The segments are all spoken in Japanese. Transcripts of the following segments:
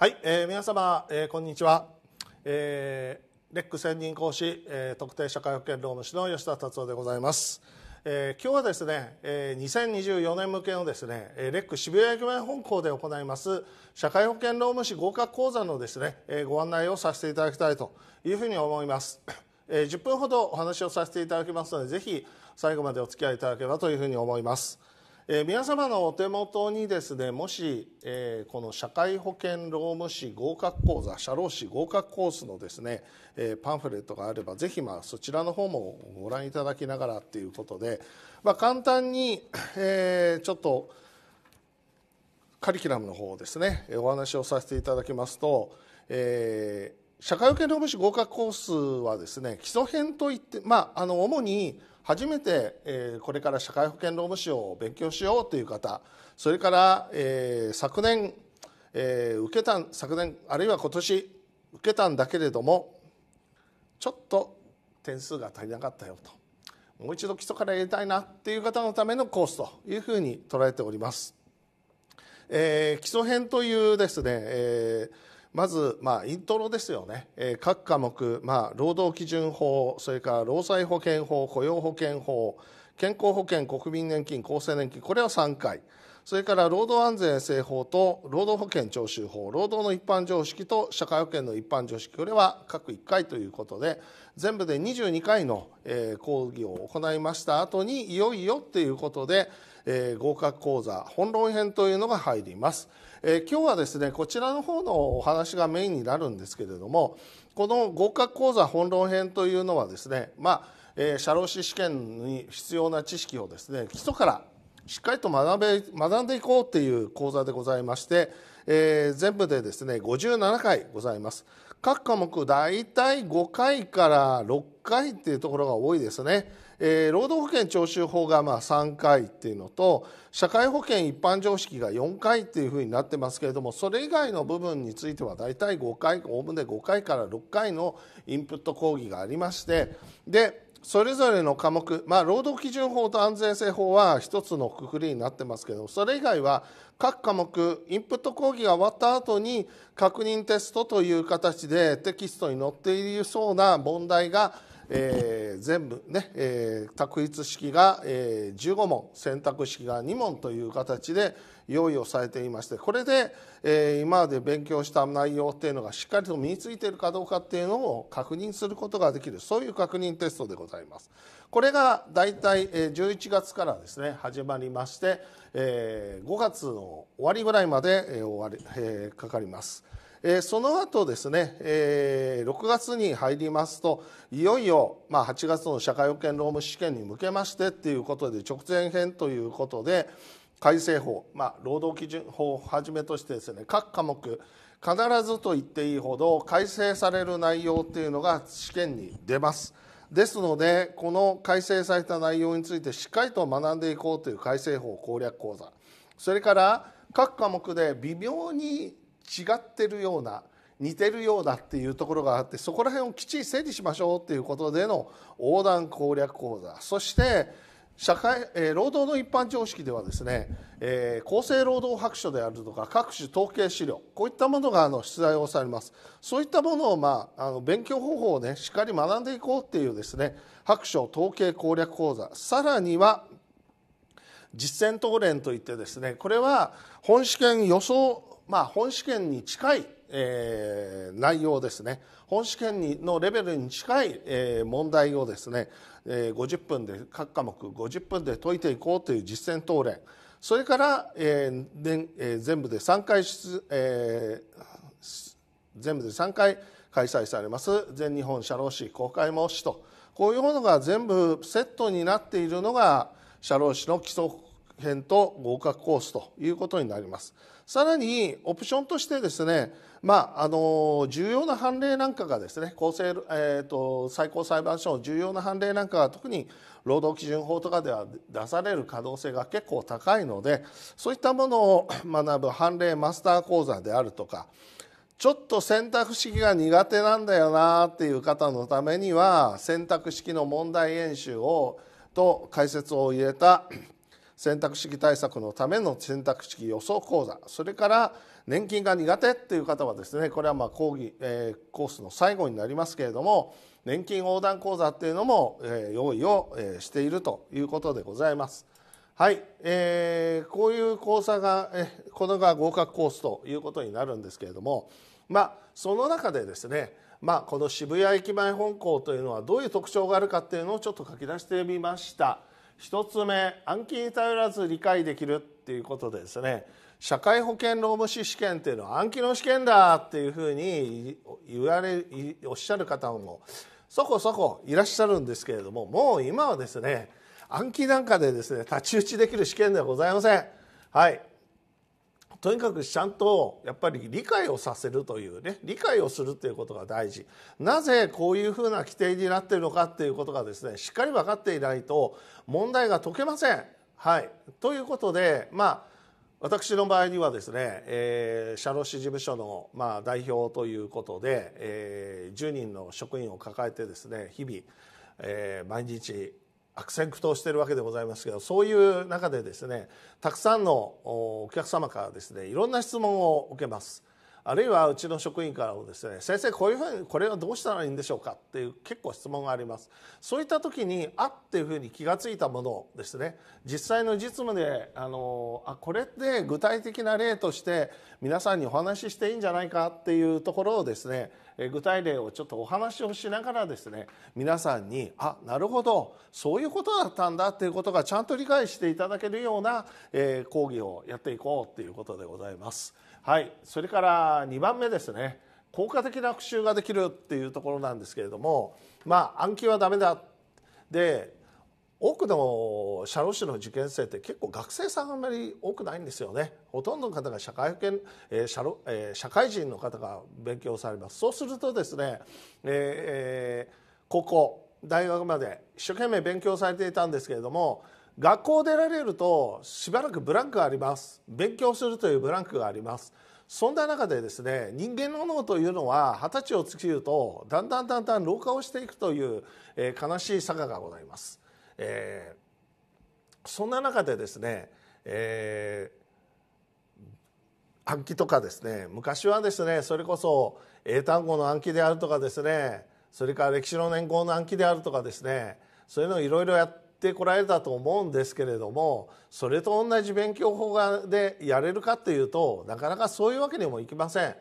はい、えー、皆様、えー、こんにちは、えー、レック専任講師、えー、特定社会保険労務士の吉田達夫でございます、えー、今日はですね、えー、2024年向けのですねレック渋谷駅前本校で行います社会保険労務士合格講座のですね、えー、ご案内をさせていただきたいというふうに思います、えー、10分ほどお話をさせていただきますのでぜひ最後までお付き合いいただければというふうに思いますえー、皆様のお手元にですねもし、えー、この社会保険労務士合格講座社労士合格コースのですね、えー、パンフレットがあればぜひまあそちらの方もご覧いただきながらということで、まあ、簡単に、えー、ちょっとカリキュラムの方ですねお話をさせていただきますと、えー、社会保険労務士合格コースはですね基礎編といって、まあ、あの主に初めて、えー、これから社会保険労務士を勉強しようという方それから、えー、昨年、えー、受けた昨年あるいは今年受けたんだけれどもちょっと点数が足りなかったよともう一度基礎からやりたいなっていう方のためのコースというふうに捉えております。えー、基礎編というですね、えーまず、まあ、イントロですよね、えー、各科目、まあ、労働基準法それから労災保険法雇用保険法健康保険国民年金厚生年金これは3回それから労働安全衛生法と労働保険徴収法労働の一般常識と社会保険の一般常識これは各1回ということで全部で22回の、えー、講義を行いました後にいよいよということで、えー、合格講座本論編というのが入ります。えー、今日はですねこちらの方のお話がメインになるんですけれどもこの合格講座本論編というのはですねまあ、えー、社労士試験に必要な知識をですね基礎からしっかりと学べ学んでいこうっていう講座でございまして、えー、全部でですね57回ございます各科目大体5回から6回っていうところが多いですね。えー、労働保険徴収法がまあ3回っていうのと社会保険一般常識が4回っていうふうになってますけれどもそれ以外の部分については大体5回おおむね5回から6回のインプット講義がありましてでそれぞれの科目、まあ、労働基準法と安全性法は一つのくくりになってますけどそれ以外は各科目インプット講義が終わった後に確認テストという形でテキストに載っているそうな問題がえー、全部ね、えー、択一式が、えー、15問選択式が2問という形で用意をされていましてこれで、え今まで勉強した内容っていうのがしっかりと身についているかどうかっていうのを確認することができるそういう確認テストでございます。これが大体11月からですね始まりまして、え5月の終わりぐらいまで、え終わりえかかります。えー、その後ですね、えー、6月に入りますといよいよ、まあ、8月の社会保険労務試験に向けましてっていうことで直前編ということで改正法、まあ、労働基準法をはじめとしてですね各科目必ずと言っていいほど改正される内容っていうのが試験に出ます。ですのでこの改正された内容についてしっかりと学んでいこうという改正法攻略講座それから各科目で微妙に違ってるような似てるようだっていうところがあってそこら辺をきっちり整理しましょうっていうことでの横断攻略講座そして社会、えー、労働の一般常識ではですね、えー、厚生労働白書であるとか各種統計資料こういったものがあの出題をされますそういったものを、まあ、あの勉強方法をねしっかり学んでいこうっていうですね白書統計攻略講座さらには実践答練といってですねこれは本試験予想まあ、本試験に近い、えー、内容ですね本試験にのレベルに近い、えー、問題をですね、えー、50分で各科目50分で解いていこうという実践答練それから、えーでえー、全部で3回出、えー、全部で3回開催されます全日本社労士公開模試とこういうものが全部セットになっているのが社労士の基礎編と合格コースということになります。さらにオプションとしてですね、まあ、あの重要な判例なんかがですね厚生、えーと、最高裁判所の重要な判例なんかが特に労働基準法とかでは出される可能性が結構高いのでそういったものを学ぶ判例マスター講座であるとかちょっと選択式が苦手なんだよなっていう方のためには選択式の問題演習をと解説を入れた選択式対策のための選択式予想講座それから年金が苦手っていう方はですねこれはまあ講義、えー、コースの最後になりますけれども年金横断講座っていうのも、えー、用意を、えー、しているということでございます。はい、えー、こういう講座が、えこのが合格コースということになるんですけれども、まあ、その中でですね、まあ、この渋谷駅前本校というのはどういう特徴があるかっていうのをちょっと書き出してみました。1つ目暗記に頼らず理解できるっていうことでですね社会保険労務士試験っていうのは暗記の試験だっていうふうに言われおっしゃる方もそこそこいらっしゃるんですけれどももう今はですね暗記なんかでですね太刀打ちできる試験ではございません。はいとにかくちゃんとやっぱり理解をさせるというね理解をするということが大事なぜこういうふうな規定になっているのかっていうことがですねしっかり分かっていないと問題が解けません。はい、ということでまあ私の場合にはですね、えー、社労士事務所の、まあ、代表ということで、えー、10人の職員を抱えてですね日々、えー、毎日悪戦苦闘しているわけでございますけどそういう中でですねたくさんのお客様からですねいろんな質問を受けます。あるいはうちの職員からもですね先生こういうふうにこれはどうしたらいいんでしょうかっていう結構質問がありますそういった時にあっていうふうに気が付いたものをですね実際の実務であのあこれって具体的な例として皆さんにお話ししていいんじゃないかっていうところをですね具体例をちょっとお話をしながらですね皆さんにあなるほどそういうことだったんだっていうことがちゃんと理解していただけるような、え講義をやっていこうっていうことでございます。はい、それから2番目ですね効果的な復習ができるっていうところなんですけれどもまあ暗記はダメだで多くの社労士の受験生って結構学生さんあんまり多くないんですよねほとんどの方が社会保険、えー社えー、社会人の方が勉強されますそうするとですね、えー、高校大学まで一生懸命勉強されていたんですけれども学校を出られるとしばらくブランクがあります勉強するというブランクがありますそんな中でですね人間の脳というのは二十歳を過ぎるとだんだんだんだん老化をしていくという、えー、悲しい坂がございます、えー、そんな中でですね、えー、暗記とかですね昔はですねそれこそ英単語の暗記であるとかですねそれから歴史の年号の暗記であるとかですねそういうのをいろいろやってってこられたと思うんですけれどもそれと同じ勉強法がでやれるかというとなかなかそういうわけにもいきません。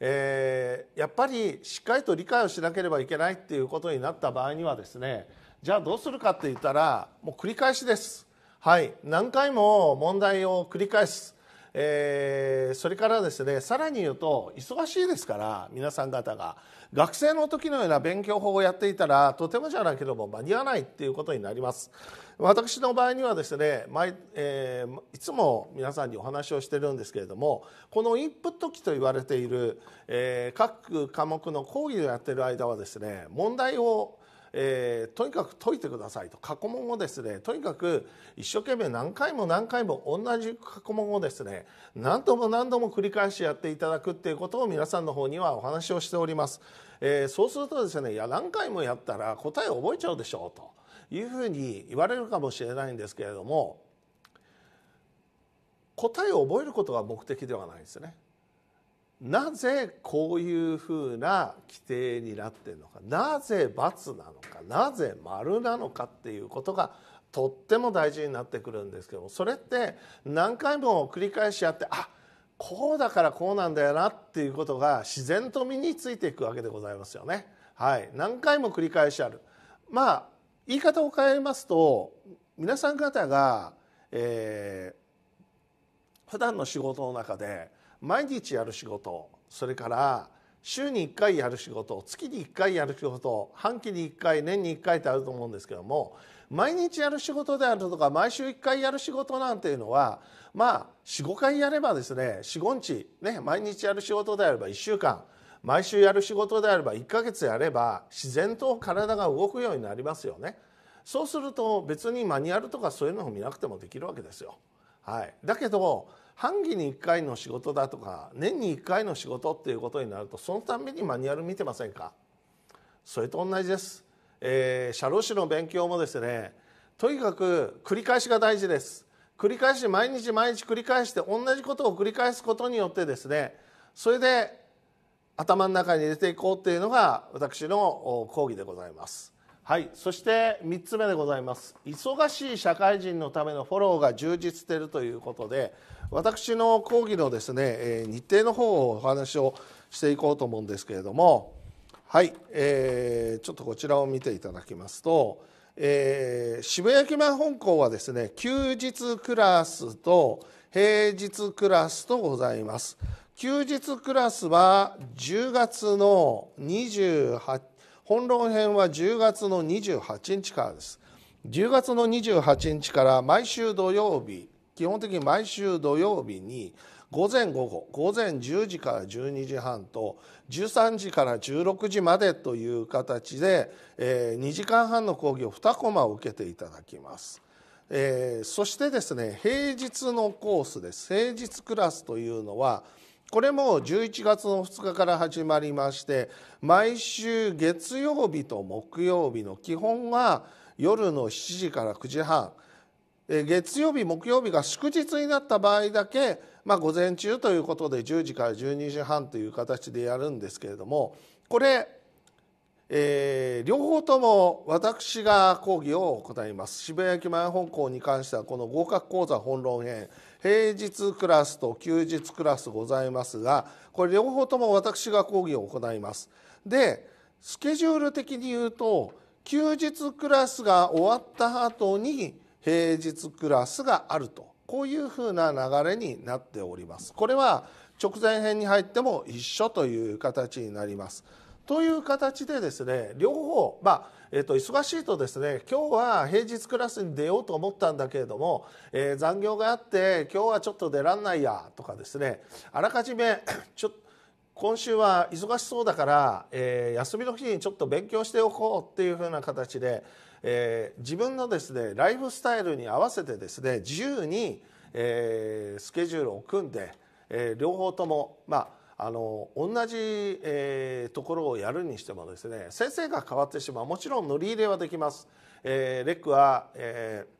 えー、やっぱりしっかりと理解をしなければいけないっていうことになった場合にはですねじゃあどうするかって言ったらもう繰り返しです。はい、何回も問題を繰り返すえー、それからですねさらに言うと忙しいですから皆さん方が学生の時のような勉強法をやっていたらとてもじゃないけども間に合わないっていうことになります私の場合にはですね毎、えー、いつも皆さんにお話をしてるんですけれどもこのインプット期と言われている、えー、各科目の講義をやってる間はですね問題をえー、とにかく解いてくださいと過去問をですねとにかく一生懸命何回も何回も同じ過去問をですね何度も何度も繰り返しやっていただくっていうことを皆さんの方にはお話をしております、えー、そうするとですねいや何回もやったら答え覚えちゃうでしょうというふうに言われるかもしれないんですけれども答えを覚えることが目的ではないんですねなぜこういうふうな規定になってるのかなぜ×なのかなぜ丸なのかっていうことがとっても大事になってくるんですけどもそれって何回も繰り返しやってあこうだからこうなんだよなっていうことが自然と身についていくわけでございますよね。はい、何回も繰り返しある。まあ言い方を変えますと皆さん方が、えー、普段の仕事の中で毎日やる仕事それから週に1回やる仕事月に1回やる仕事半期に1回年に1回ってあると思うんですけども毎日やる仕事であるとか毎週1回やる仕事なんていうのはまあ45回やればですね45日ね毎日やる仕事であれば1週間毎週やる仕事であれば1ヶ月やれば自然と体が動くようになりますよね。そうすると別にマニュアルとかそういうのを見なくてもできるわけですよ。はい、だけど半期に1回の仕事だとか年に1回の仕事っていうことになるとそのためにマニュアル見てませんかそれと同じです、えー、社労士の勉強もですねとにかく繰り返しが大事です繰り返し毎日毎日繰り返して同じことを繰り返すことによってですねそれで頭の中に入れていこうっていうのが私の講義でございます。はいそして3つ目でございます忙しい社会人のためのフォローが充実しているということで私の講義のですね、え日程の方をお話をしていこうと思うんですけれどもはい、えー、ちょっとこちらを見ていただきますと、えー、渋谷駅前本校はですね休日クラスと平日クラスとございます休日クラスは10月の28本論編は10月の28日からです10月の28日から毎週土曜日基本的に毎週土曜日に午前午後午前10時から12時半と13時から16時までという形で、えー、2時間半の講義を2コマを受けていただきます。えー、そしてですね平日のコースです平日クラスというのはこれも11月の2日から始まりまして毎週月曜日と木曜日の基本は夜の7時から9時半月曜日木曜日が祝日になった場合だけ、まあ、午前中ということで10時から12時半という形でやるんですけれどもこれ、えー、両方とも私が講義を行います渋谷駅前本校に関してはこの合格講座本論編平日クラスと休日クラスございますがこれ両方とも私が講義を行います。でスケジュール的に言うと休日クラスが終わった後に平日クラスがあるとこういうふうな流れになっております。これは直前編に入っても一緒という形になります。という形でですね両方まあえっと忙しいとですね今日は平日クラスに出ようと思ったんだけれども、えー、残業があって今日はちょっと出らんないやとかですねあらかじめちょっ今週は忙しそうだから、えー、休みの日にちょっと勉強しておこうっていうふうな形で、えー、自分のですねライフスタイルに合わせてですね自由に、えー、スケジュールを組んで、え両方ともまああの同じ、えー、ところをやるにしてもですね先生が変わってしまうもちろん乗り入れはできます。えー、レックは、えー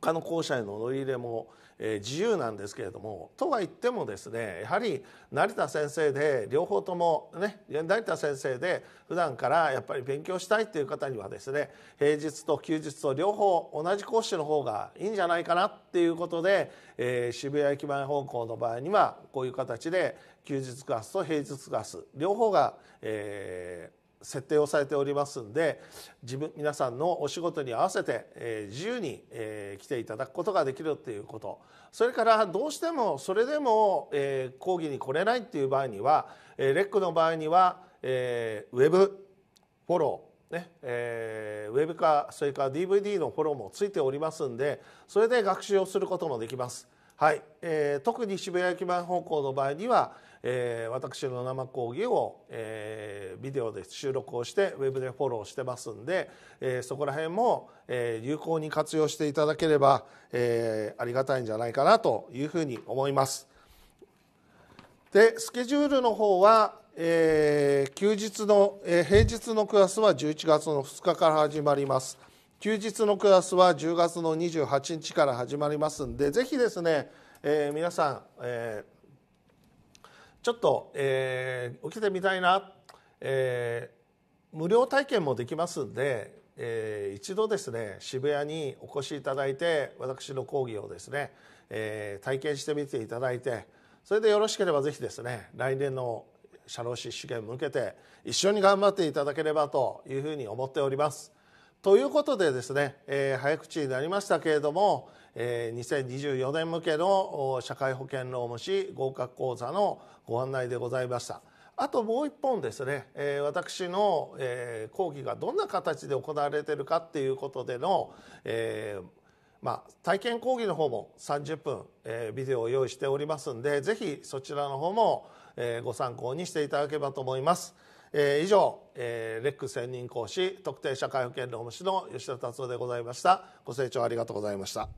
他の校舎への乗り入れも、え自由なんですけれどもとは言ってもですねやはり成田先生で両方ともね成田先生で普段からやっぱり勉強したいっていう方にはですね平日と休日と両方同じ講師の方がいいんじゃないかなっていうことで、えー、渋谷駅前方向の場合にはこういう形で休日クラスと平日クラス両方が、えー、設定をされておりますんで自分皆さんのお仕事に合わせて、えー、自由に、えー、来ていただくことができるっていうことそれからどうしてもそれでも、えー、講義に来れないっていう場合には、えー、レックの場合には、えー、ウェブフォローねえー、ウェブかそれから DVD のフォローもついておりますんでそれで学習をすることもできます。はいえー、特に渋谷駅前方向の場合には、えー、私の生講義を、えー、ビデオで収録をしてウェブでフォローしてますんで、えー、そこら辺も、えー、有効に活用していただければ、えー、ありがたいんじゃないかなというふうに思います。でスケジュールの方は、えー、休日の、えー、平日のクラスは11月の2日から始まります。休日のクラスは10月の28日から始まりますんでぜひですね、えー、皆さん、えーちょっと、えー、受けてみたいな、えー、無料体験もできますんで、えー、一度ですね渋谷にお越しいただいて私の講義をですね、えー、体験してみていただいてそれでよろしければぜひですね来年の社労士試験向けて一緒に頑張っていただければというふうに思っております。ということでですね、えー、早口になりましたけれども、えー、2024年向けの社会保険労務士合格講座のご案内でございました。あともう一本ですね、えー、私の、えー、講義がどんな形で行われているかっていうことでの、えーまあ、体験講義の方も30分、えー、ビデオを用意しておりますんで、ぜひそちらの方も、えー、ご参考にしていただければと思います。えー、以上、えー、レック専任講師特定社会保険労務士の吉田達夫でございましたご清聴ありがとうございました